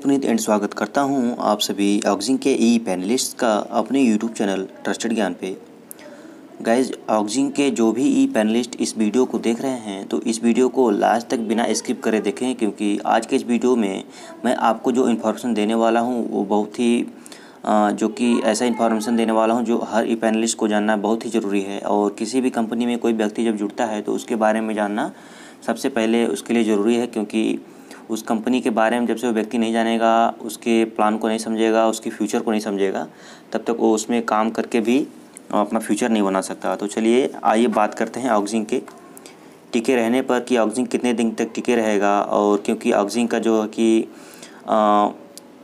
उपनीत and स्वागत करता हूं आप सभी ऑक्जिंग के ई पैनलिस्ट का अपने यूट्यूब चैनल ट्रस्टेड ज्ञान पे गाइज ऑक्जिंग के जो भी ई पैनलिस्ट इस वीडियो को देख रहे हैं तो इस वीडियो को लास्ट तक बिना स्किप करे देखें क्योंकि आज के इस वीडियो में मैं आपको जो इन्फॉर्मेशन देने वाला हूँ वो बहुत ही जो कि ऐसा इन्फॉर्मेशन देने वाला हूँ जो हर ई पैनलिस्ट को जानना बहुत ही ज़रूरी है और किसी भी कंपनी में कोई व्यक्ति जब जुड़ता है तो उसके बारे में जानना सबसे पहले उसके लिए ज़रूरी है क्योंकि उस कंपनी के बारे में जब से वो व्यक्ति नहीं जानेगा उसके प्लान को नहीं समझेगा उसके फ्यूचर को नहीं समझेगा तब तक वो उसमें काम करके भी अपना फ्यूचर नहीं बना सकता तो चलिए आइए बात करते हैं ऑक्सिंग के टिके रहने पर कि ऑक्सिंग कितने दिन तक टिके रहेगा और क्योंकि ऑक्सिंग का जो है कि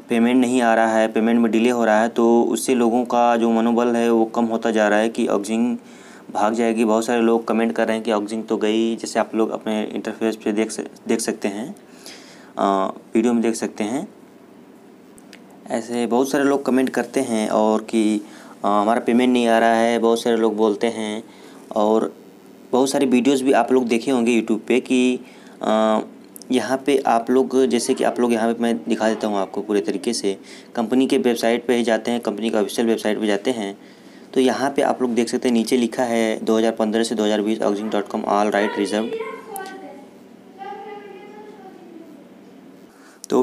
पेमेंट नहीं आ रहा है पेमेंट में डिले हो रहा है तो उससे लोगों का जो मनोबल है वो कम होता जा रहा है कि ऑक्सिंग भाग जाएगी बहुत सारे लोग कमेंट कर रहे हैं कि ऑक्सिंग तो गई जैसे आप लोग अपने इंटरफेस पे देख देख सकते हैं वीडियो में देख सकते हैं ऐसे बहुत सारे लोग कमेंट करते हैं और कि हमारा पेमेंट नहीं आ रहा है बहुत सारे लोग बोलते हैं और बहुत सारी वीडियोस भी आप लोग देखे होंगे यूट्यूब पे कि यहाँ पे आप लोग जैसे कि आप लोग यहाँ पे मैं दिखा देता हूँ आपको पूरे तरीके से कंपनी के वेबसाइट पे ही जाते हैं कंपनी का ऑफिशियल वेबसाइट पे जाते हैं तो यहाँ पे आप लोग देख सकते हैं नीचे लिखा है 2015 से 2020 हज़ार ऑल राइट रिजर्व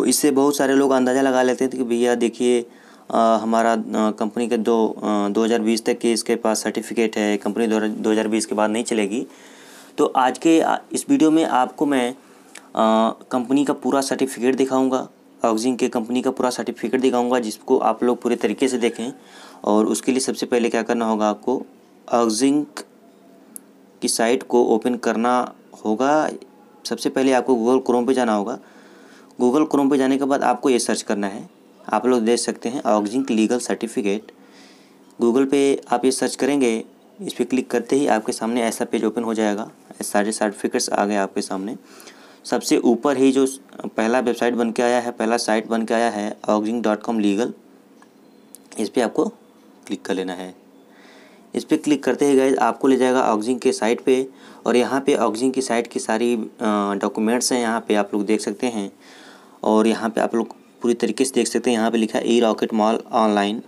तो इससे बहुत सारे लोग अंदाज़ा लगा लेते थे कि भैया देखिए हमारा कंपनी के दो दो हज़ार बीस तक के इसके पास सर्टिफिकेट है कंपनी दो हज़ार बीस के बाद नहीं चलेगी तो आज के इस वीडियो में आपको मैं कंपनी का पूरा सर्टिफिकेट दिखाऊंगा ऑक्जिंग के कंपनी का पूरा सर्टिफिकेट दिखाऊंगा जिसको आप लोग पूरे तरीके से देखें और उसके लिए सबसे पहले क्या करना होगा आपको ऑक्जिंग की साइट को ओपन करना होगा सबसे पहले आपको गूगल क्रोम पे जाना होगा गूगल क्रोम पर जाने के बाद आपको ये सर्च करना है आप लोग देख सकते हैं ऑक्जिंक लीगल सर्टिफिकेट गूगल पे आप ये सर्च करेंगे इस पर क्लिक करते ही आपके सामने ऐसा पेज ओपन हो जाएगा सारे सर्टिफिकेट्स आ गए आपके सामने सबसे ऊपर ही जो पहला वेबसाइट बन के आया है पहला साइट बन के आया है ऑक्जिंक डॉट कॉम लीगल इस पर आपको क्लिक कर लेना है इस पर क्लिक करते ही गए आपको ले जाएगा ऑक्जिंक के साइट पे और यहाँ पे ऑक्जिंक की साइट की सारी डॉक्यूमेंट्स हैं यहाँ पे आप लोग देख सकते हैं और यहाँ पे आप लोग पूरी तरीके से देख सकते हैं यहाँ पे लिखा है E Rocket Mall Online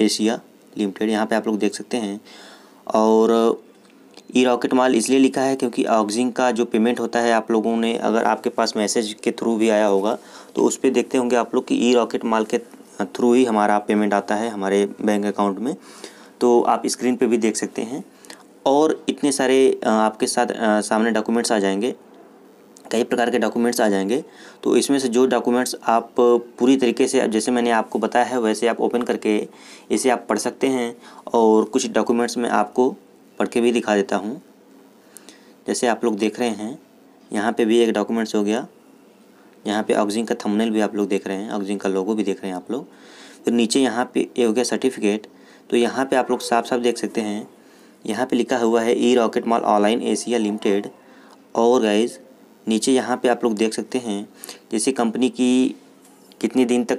Asia Limited यहाँ पे आप लोग देख सकते हैं और ई रॉकेट मॉल इसलिए लिखा है क्योंकि ऑक्जिंग का जो पेमेंट होता है आप लोगों ने अगर आपके पास मैसेज के थ्रू भी आया होगा तो उस पर देखते होंगे आप लोग कि ई रॉकेट मॉल के थ्रू ही हमारा पेमेंट आता है हमारे बैंक अकाउंट में तो आप स्क्रीन पर भी देख सकते हैं और इतने सारे आपके साथ सामने डॉक्यूमेंट्स आ जाएंगे कई प्रकार के डॉक्यूमेंट्स आ जाएंगे तो इसमें से जो डॉक्यूमेंट्स आप पूरी तरीके से जैसे मैंने आपको बताया है वैसे आप ओपन करके इसे आप पढ़ सकते हैं और कुछ डॉक्यूमेंट्स मैं आपको पढ़ के भी दिखा देता हूँ जैसे आप लोग देख रहे हैं यहाँ पर भी एक डॉक्यूमेंट्स हो गया यहाँ पर ऑक्जिंग का थमनेल भी आप लोग देख रहे हैं ऑक्जिंग का लोगो भी देख रहे हैं आप लोग फिर नीचे यहाँ पे ये हो गया सर्टिफिकेट तो यहाँ पे आप लोग साफ साफ देख सकते हैं यहाँ पे लिखा हुआ है E Rocket Mall Online Asia Limited और गाइज नीचे यहाँ पे आप लोग देख सकते हैं जैसे कंपनी की कितने दिन तक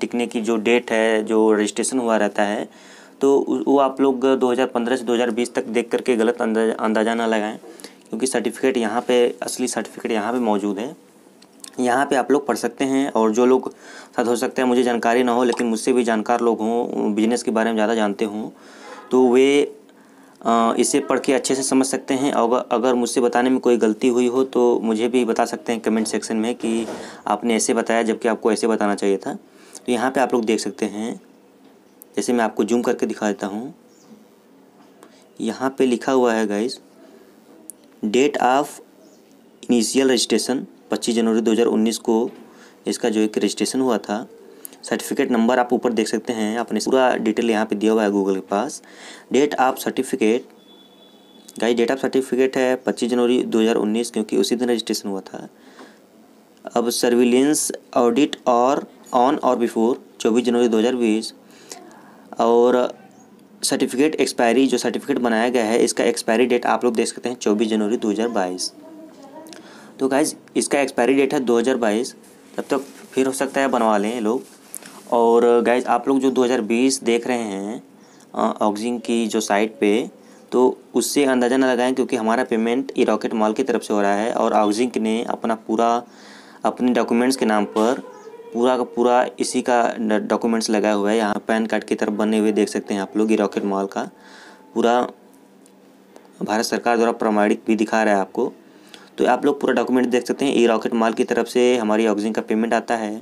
टिकने की जो डेट है जो रजिस्ट्रेशन हुआ रहता है तो वो आप लोग 2015 से 2020 तक देख करके गलत अंदाजा अंदाजा ना लगाएं क्योंकि सर्टिफिकेट यहाँ पे असली सर्टिफिकेट यहाँ पे मौजूद है यहाँ पे आप लोग पढ़ सकते हैं और जो लोग साथ हो सकते हैं मुझे जानकारी ना हो लेकिन मुझसे भी जानकार लोग हों बिजनेस के बारे में ज़्यादा जानते हों तो वे इसे पढ़ के अच्छे से समझ सकते हैं और अगर मुझसे बताने में कोई गलती हुई हो तो मुझे भी बता सकते हैं कमेंट सेक्शन में कि आपने ऐसे बताया जबकि आपको ऐसे बताना चाहिए था तो यहाँ पे आप लोग देख सकते हैं जैसे मैं आपको जूम करके दिखा देता हूँ यहाँ पे लिखा हुआ है guys date of initial registration 25 जनवरी 2019 को इसका जो एक रजिस्ट्रेशन हुआ था सर्टिफिकेट नंबर आप ऊपर देख सकते हैं अपने पूरा डिटेल यहाँ पे दिया हुआ है गूगल के पास date of certificate guys date of certificate है 25 जनवरी 2019 क्योंकि उसी दिन रजिस्ट्रेशन हुआ था अब सर्विलेंस ऑडिट और ऑन और बिफोर 24 जनवरी 2020 और सर्टिफिकेट एक्सपायरी जो सर्टिफिकेट बनाया गया है इसका एक्सपायरी डेट आप लोग देख सकते हैं चौबीस जनवरी दो तो गाइज इसका एक्सपायरी डेट है दो तब तक तो फिर हो सकता है बनवा लें लोग और गैज uh, आप लोग जो 2020 देख रहे हैं ऑक्जिंग uh, की जो साइट पे तो उससे अंदाज़ा ना लगाएं क्योंकि हमारा पेमेंट ये रॉकेट मॉल की तरफ से हो रहा है और ऑक्जिंक ने अपना पूरा अपने डॉक्यूमेंट्स के नाम पर पूरा का पूरा इसी का डॉक्यूमेंट्स लगाया हुआ है यहाँ पैन कार्ड की तरफ बने हुए देख सकते हैं आप लोग ये रॉकेट मॉल का पूरा भारत सरकार द्वारा प्रमाणित भी दिखा रहा है आपको तो आप लोग पूरा डॉक्यूमेंट देख सकते हैं ई रॉकेट माल की तरफ से हमारी ऑक्जिंग का पेमेंट आता है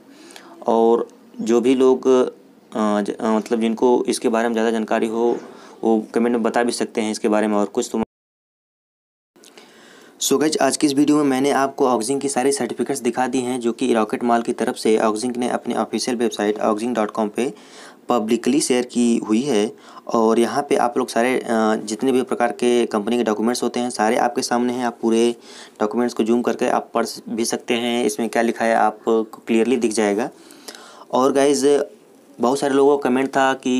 और जो भी लोग मतलब जिनको इसके बारे में ज़्यादा जानकारी हो वो कमेंट में बता भी सकते हैं इसके बारे में और कुछ तो सोगज आज की इस वीडियो में मैंने आपको ऑक्जिंग की सारी सर्टिफिकेट्स दिखा दी हैं जो कि रॉकेट माल की तरफ से ऑक्जिंग ने अपने ऑफिशियल वेबसाइट ऑक्जिंग डॉट कॉम पर पब्लिकली शेयर की हुई है और यहाँ पे आप लोग सारे जितने भी प्रकार के कंपनी के डॉक्यूमेंट्स होते हैं सारे आपके सामने हैं आप पूरे डॉक्यूमेंट्स को जूम करके आप पढ़ भी सकते हैं इसमें क्या लिखा है आपको क्लियरली दिख जाएगा और गाइज बहुत सारे लोगों का कमेंट था कि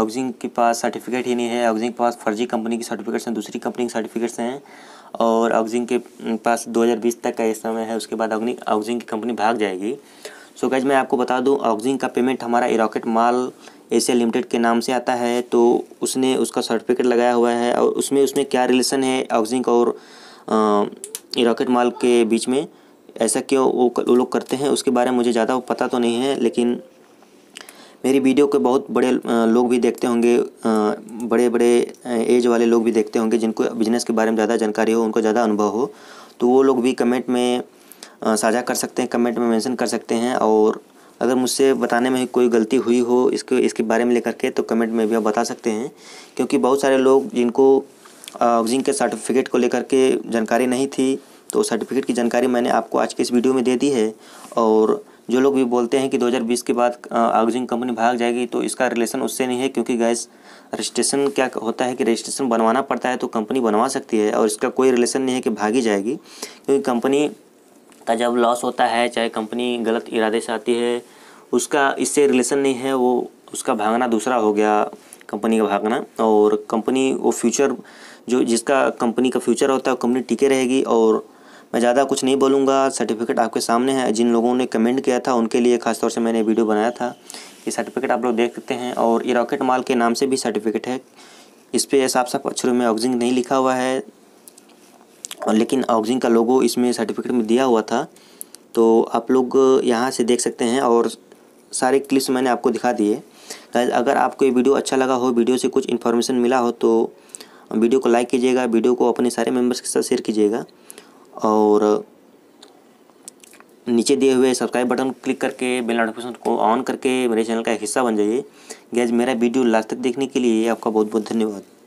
ऑक्जिंग के पास सर्टिफिकेट ही नहीं है ऑक्जिंग के पास फर्जी कंपनी की सर्टिफिकेट्स हैं दूसरी कंपनी की सर्टिफिकेट्स हैं और ऑक्जिंग के पास 2020 तक का इस समय है उसके बाद ऑक्जिंग की कंपनी भाग जाएगी सो so गाइज मैं आपको बता दूं ऑक्जिंग का पेमेंट हमारा इराकेट माल एशिया लिमिटेड के नाम से आता है तो उसने उसका सर्टिफिकेट लगाया हुआ है और उसमें उसमें क्या रिलेशन है ऑक्जिंग और इराकेट माल के बीच में ऐसा क्यों वो वो लोग करते हैं उसके बारे में मुझे ज़्यादा पता तो नहीं है लेकिन मेरी वीडियो को बहुत बड़े लोग भी देखते होंगे बड़े बड़े एज वाले लोग भी देखते होंगे जिनको बिज़नेस के बारे में ज़्यादा जानकारी हो उनको ज़्यादा अनुभव हो तो वो लोग भी कमेंट में साझा कर सकते हैं कमेंट में मेंशन कर सकते हैं और अगर मुझसे बताने में कोई गलती हुई हो इसके इसके बारे में लेकर के तो कमेंट में भी आप बता सकते हैं क्योंकि बहुत सारे लोग जिनको ऑक्जिंग के सर्टिफिकेट को लेकर के जानकारी नहीं थी तो सर्टिफिकेट की जानकारी मैंने आपको आज के इस वीडियो में दे दी है और जो लोग भी बोलते हैं कि 2020 के बाद आगजिंग कंपनी भाग जाएगी तो इसका रिलेशन उससे नहीं है क्योंकि गैस रजिस्ट्रेशन क्या होता है कि रजिस्ट्रेशन बनवाना पड़ता है तो कंपनी बनवा सकती है और इसका कोई रिलेशन नहीं है कि भागी जाएगी क्योंकि कंपनी का जब लॉस होता है चाहे कंपनी गलत इरादे से आती है उसका इससे रिलेशन नहीं है वो उसका भागना दूसरा हो गया कंपनी का भागना और कंपनी वो फ्यूचर जो जिसका कंपनी का फ्यूचर होता है कंपनी टिके रहेगी और मैं ज़्यादा कुछ नहीं बोलूँगा सर्टिफिकेट आपके सामने है जिन लोगों ने कमेंट किया था उनके लिए ख़ासतौर से मैंने वीडियो बनाया था ये सर्टिफिकेट आप लोग देख सकते हैं और ये रॉकेट माल के नाम से भी सर्टिफिकेट है इस पर साफ साफ अक्षरों में ऑक्सिंग नहीं लिखा हुआ है और लेकिन ऑक्सिंग का लोगो इसमें सर्टिफिकेट में दिया हुआ था तो आप लोग यहाँ से देख सकते हैं और सारे क्लिप्स मैंने आपको दिखा दिए गाइज अगर आपको ये वीडियो अच्छा लगा हो वीडियो से कुछ इन्फॉर्मेशन मिला हो तो वीडियो को लाइक कीजिएगा वीडियो को अपने सारे मेम्बर्स के साथ शेयर कीजिएगा और नीचे दिए हुए सब्सक्राइब बटन क्लिक करके बेल नोटिफिकेशन को ऑन करके मेरे चैनल का एक हिस्सा बन जाइए गैज मेरा वीडियो लास्ट तक देखने के लिए आपका बहुत बहुत धन्यवाद